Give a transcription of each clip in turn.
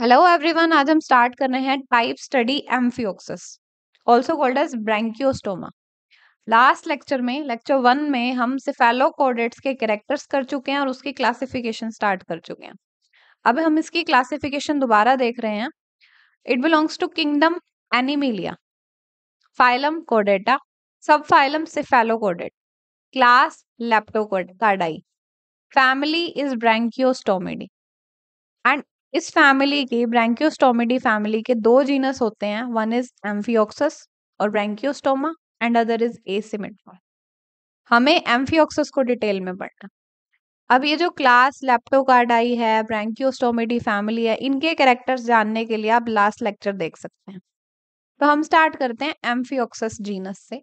Hello everyone आज हम start कर रहे हैं type study amphioxus also called as branchiostoma last lecture में लेक्चर वन में हम सिफेलोकोडेट्स के कैरेक्टर्स कर चुके हैं और उसकी क्लासिफिकेशन स्टार्ट कर चुके हैं अब हम इसकी क्लासिफिकेशन दोबारा देख रहे हैं it belongs to kingdom animalia phylum कोडेटा sub phylum cephalochordate class leptocardii family is branchiostomidae and इस फैमिली के ब्रैंकियोस्टोमिडी फैमिली के दो जीनस होते हैं वन इज एम्फियोक्सस और branchiostoma and other is asymmetron हमें एम्फियोक्सस को डिटेल में पढ़ना अब ये जो क्लास लेप्टोकार्डाई है ब्रैंकियोस्टोमिडी फैमिली है इनके कैरेक्टर्स जानने के लिए आप लास्ट लेक्चर देख सकते हैं तो हम स्टार्ट करते हैं एम्फियोक्सस जीनस से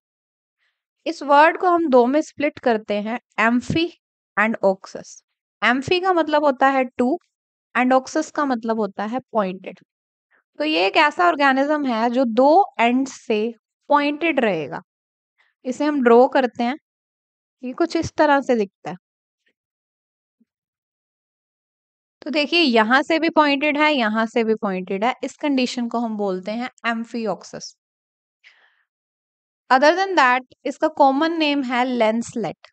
इस वर्ड को हम दो में स्प्लिट करते हैं एम्फी एंड ऑक्सस एम्फी का मतलब होता है टू एंडोक्सिस का मतलब होता है पॉइंटेड तो ये एक ऐसा ऑर्गेनिज्म है जो दो एंड से पॉइंटेड रहेगा इसे हम ड्रॉ करते हैं ये कुछ इस तरह से दिखता है तो देखिए यहां से भी पॉइंटेड है यहां से भी पॉइंटेड है इस कंडीशन को हम बोलते हैं एम्फीऑक्सिस अदर देन दैट इसका कॉमन नेम है लेंसलेट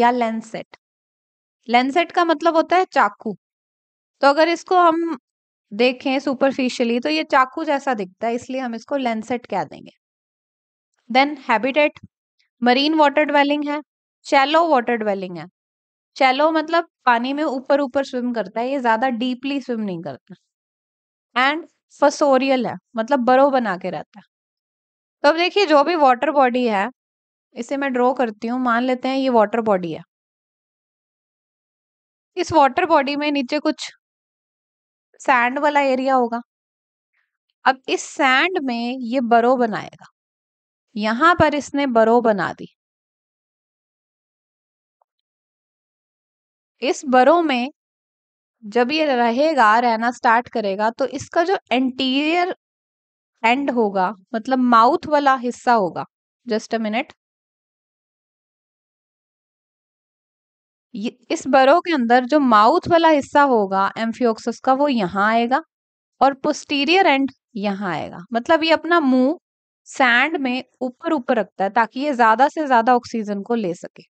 या लेंसेट लेंसेट का मतलब होता है चाकू तो अगर इसको हम देखें सुपरफिशियली तो ये चाकू जैसा दिखता है इसलिए हम इसको लेंसेट कह देंगे then habitat marine water dwelling है शैलो वाटर ड्वेलिंग है शैलो मतलब पानी में ऊपर ऊपर स्विम करता है ये ज्यादा डीपली स्विम नहीं करता एंड फसोरियल है मतलब बरो बना के रहता है तो अब देखिए जो भी वाटर बॉडी है इसे मैं ड्रॉ करती हूँ मान लेते हैं ये वाटर बॉडी है इस वाटर बॉडी में नीचे कुछ सैंड वाला एरिया होगा अब इस सैंड में ये बरो बनाएगा यहां पर इसने बरो बना दी इस बरो में जब ये रहेगा रहना स्टार्ट करेगा तो इसका जो एंटीरियर एंड होगा मतलब माउथ वाला हिस्सा होगा जस्ट अ मिनट इस बरो के अंदर जो माउथ वाला हिस्सा होगा एम्फियोक्सस का वो यहाँ आएगा और पोस्टीरियर एंड यहाँ आएगा मतलब ये अपना मुंह सैंड में ऊपर ऊपर रखता है ताकि ये ज्यादा से ज्यादा ऑक्सीजन को ले सके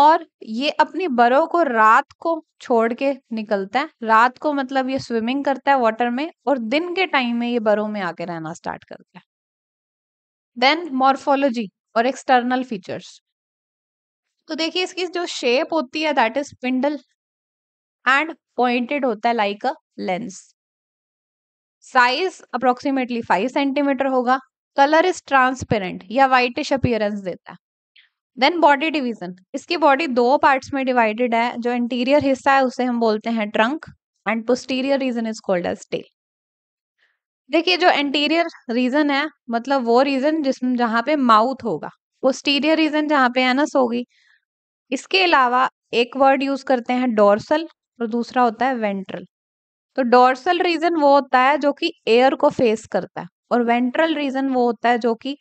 और ये अपनी बरो को रात को छोड़ के निकलता है रात को मतलब ये स्विमिंग करता है वाटर में और दिन के टाइम में ये बरो में आके रहना स्टार्ट करता है देन मॉर्फोलॉजी और एक्सटर्नल फीचर्स तो देखिए इसकी जो शेप होती है that is spindle and pointed होता है like a lens size approximately five centimetre होगा कलर इज ट्रांसपेरेंट या वाइटिश अपियरेंस देता है देन बॉडी डिवीजन इसकी बॉडी दो पार्ट्स में डिवाइडेड है जो इंटीरियर हिस्सा है उसे हम बोलते हैं trunk and posterior region is called as tail देखिए जो इंटीरियर रीजन है मतलब वो रीजन जिसमें जहां पे माउथ होगा पोस्टीरियर रीजन जहां पे एनस होगी इसके अलावा एक वर्ड यूज करते हैं डोर्सल और दूसरा होता है वेंट्रल तो डोर्सल रीजन वो होता है जो कि एयर को फेस करता है और वेंट्रल रीजन वो होता है जो कि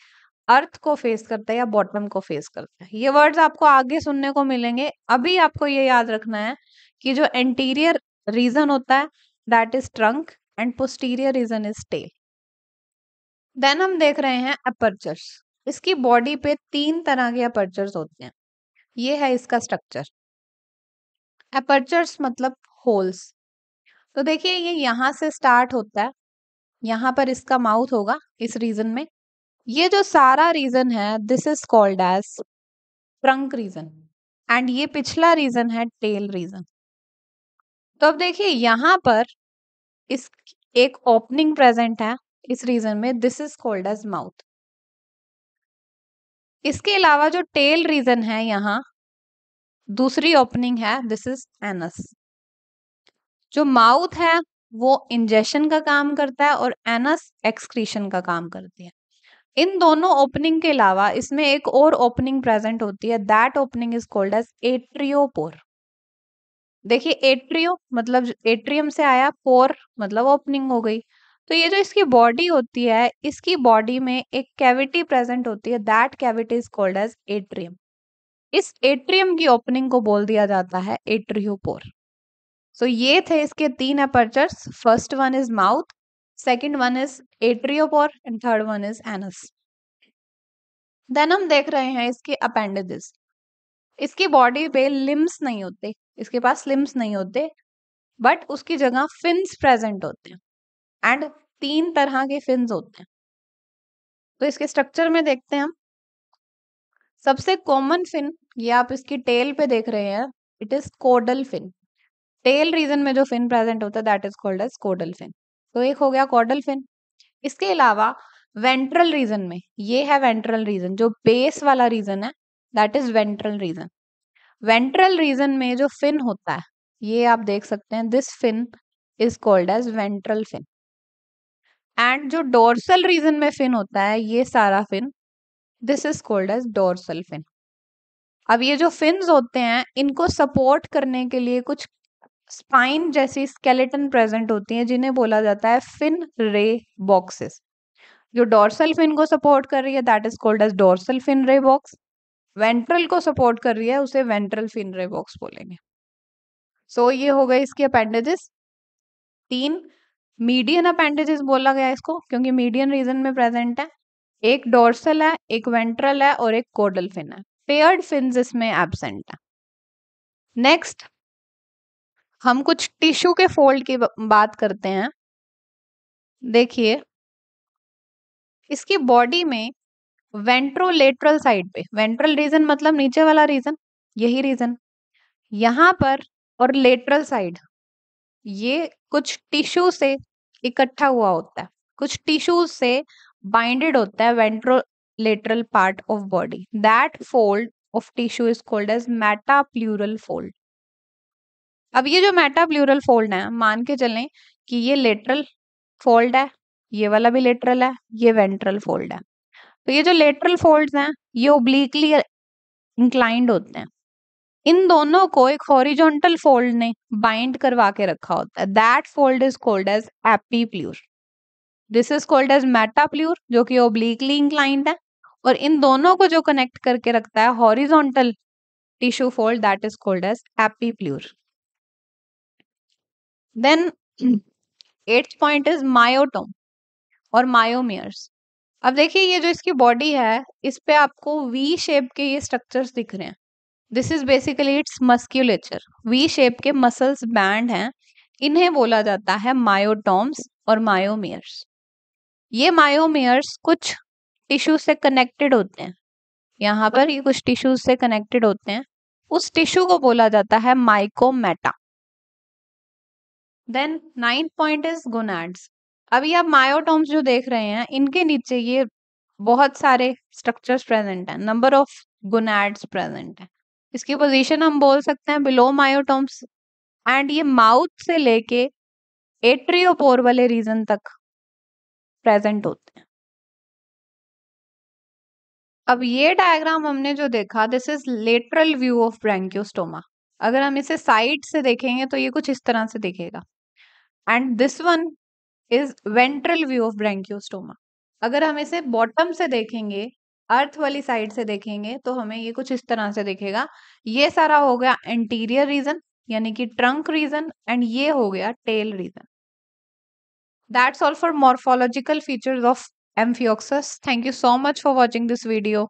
अर्थ को फेस करता है या बॉटम को फेस करता है ये वर्ड्स आपको आगे सुनने को मिलेंगे अभी आपको ये याद रखना है कि जो एंटीरियर रीजन होता है that is trunk and posterior region is tail then हम देख रहे हैं अपर्चर्स इसकी बॉडी पे तीन तरह के अपर्चर्स होते हैं ये है इसका स्ट्रक्चर एपर्चर्स मतलब होल्स तो देखिए ये यहां से स्टार्ट होता है यहां पर इसका माउथ होगा इस रीजन में ये जो सारा रीजन है this is called as trunk region and ये पिछला रीजन है टेल रीजन तो अब देखिए यहां पर इस एक ओपनिंग प्रेजेंट है इस रीजन में this is called as mouth इसके अलावा जो टेल रीजन है यहां दूसरी ओपनिंग है दिस इज एनस जो माउथ है वो इंजेशन का काम करता है और एनस एक्सक्रीशन का काम करती है इन दोनों ओपनिंग के अलावा इसमें एक और ओपनिंग प्रेजेंट होती है that opening is called as atriopore देखिए एट्रियो मतलब एट्रियम से आया पोर मतलब ओपनिंग हो गई तो ये जो इसकी बॉडी होती है इसकी बॉडी में एक कैविटी प्रेजेंट होती है that cavity is called as atrium इस एट्रियम की ओपनिंग को बोल दिया जाता है एट्रियोपोर सो so, ये थे इसके तीन apertures first one is mouth second one is atriopore and third one is anus then हम देख रहे हैं इसके अपेंडेजेस इसकी बॉडी पे लिम्स नहीं होते इसके पास लिम्स नहीं होते बट उसकी जगह फिन्स प्रेजेंट होते हैं एंड तीन तरह के फिन्स होते हैं तो इसके स्ट्रक्चर में देखते हैं हम सबसे कॉमन फिन ये आप इसकी टेल पे देख रहे हैं it is caudal fin tail region में जो फिन प्रेजेंट होता है that is called as caudal fin तो एक हो गया कोडल फिन इसके अलावा वेंट्रल रीजन में ये है वेंट्रल रीजन जो बेस वाला रीजन है that is ventral region ventral region में जो फिन होता है ये आप देख सकते हैं this fin is called as ventral fin and जो डोर्सल रीजन में फिन होता है ये सारा fin this is called as dorsal fin अब ये जो फिन्स होते हैं इनको सपोर्ट करने के लिए कुछ स्पाइन जैसी स्केलेटन प्रेजेंट होती है जिन्हें बोला जाता है फिन रे बॉक्सेस जो डोरसल फिन को सपोर्ट कर रही है that is called as dorsal fin ray box ventral को सपोर्ट कर रही है उसे वेंट्रल फिन रे बॉक्स बोलेंगे सो so, ये हो गए इसके अपेंडेजेस तीन मीडियन अपेंडेजेस बोला गया इसको क्योंकि मीडियन रीजन में प्रेजेंट है एक डोर्सल है एक वेंट्रल है और एक कोडल फिन है पेयर्ड फिन इसमें एबसेंट है नेक्स्ट हम कुछ टिश्यू के फोल्ड की बात करते हैं देखिए इसकी बॉडी में वेंट्रोलेट्रल साइड पे वेंट्रल रीजन मतलब नीचे वाला रीजन यही रीजन यहाँ पर और लेटरल साइड ये कुछ टिश्यू से इकट्ठा हुआ होता है कुछ टिश्यूज से बाइंडेड होता है ventrolateral part of body that fold of tissue is called as metapleural pleural fold अब ये जो मैटाप्लूरल प्लूरल फोल्ड है मान के चलें कि ये लेटरल फोल्ड है ये वाला भी लेटरल है ये वेंट्रल फोल्ड है तो ये जो लेटरल फोल्ड्स हैं ये ओब्लिकली इंक्लाइंड होते हैं इन दोनों को एक हॉरिजॉन्टल फोल्ड ने बाइंड करवा के रखा होता है that fold is called as epipleur this is called as metapleur जो कि ओब्लिकली इंक्लाइंड है और इन दोनों को जो कनेक्ट करके रखता है horizontal tissue fold that is called as epipleur then eighth point is myotome और मायोमियर्स अब देखिए ये जो इसकी बॉडी है इस पे आपको वी शेप के ये स्ट्रक्चर्स दिख रहे हैं this is basically it's musculature V shape के मसल्स बैंड हैं इन्हें बोला जाता है मायोटोम्स और मायोमियर्स ये मायोमेयर्स कुछ टिश्यू से कनेक्टेड होते हैं यहाँ पर ये कुछ टिश्यू से कनेक्टेड होते हैं उस टिश्यू को बोला जाता है myocommata then ninth point is gonads अभी आप मायोटोम्स जो देख रहे हैं इनके नीचे ये बहुत सारे स्ट्रक्चर्स प्रेजेंट हैं नंबर ऑफ गोनाड्स प्रेजेंट है इसकी पोजीशन हम बोल सकते हैं बिलो मायोटोम्स एंड ये माउथ से लेके एट्रियोपोर वाले रीजन तक प्रेजेंट होते हैं अब ये डायग्राम हमने जो देखा this is lateral view of Branchiostoma अगर हम इसे साइड से देखेंगे तो ये कुछ इस तरह से दिखेगा and this one is ventral view of Branchiostoma अगर हम इसे बॉटम से देखेंगे अर्थ वाली साइड से देखेंगे तो हमें ये कुछ इस तरह से दिखेगा ये सारा हो गया एंटीरियर रीजन यानी कि ट्रंक रीजन एंड ये हो गया tail region That's all for morphological features of Amphioxus. Thank you so much for watching this video.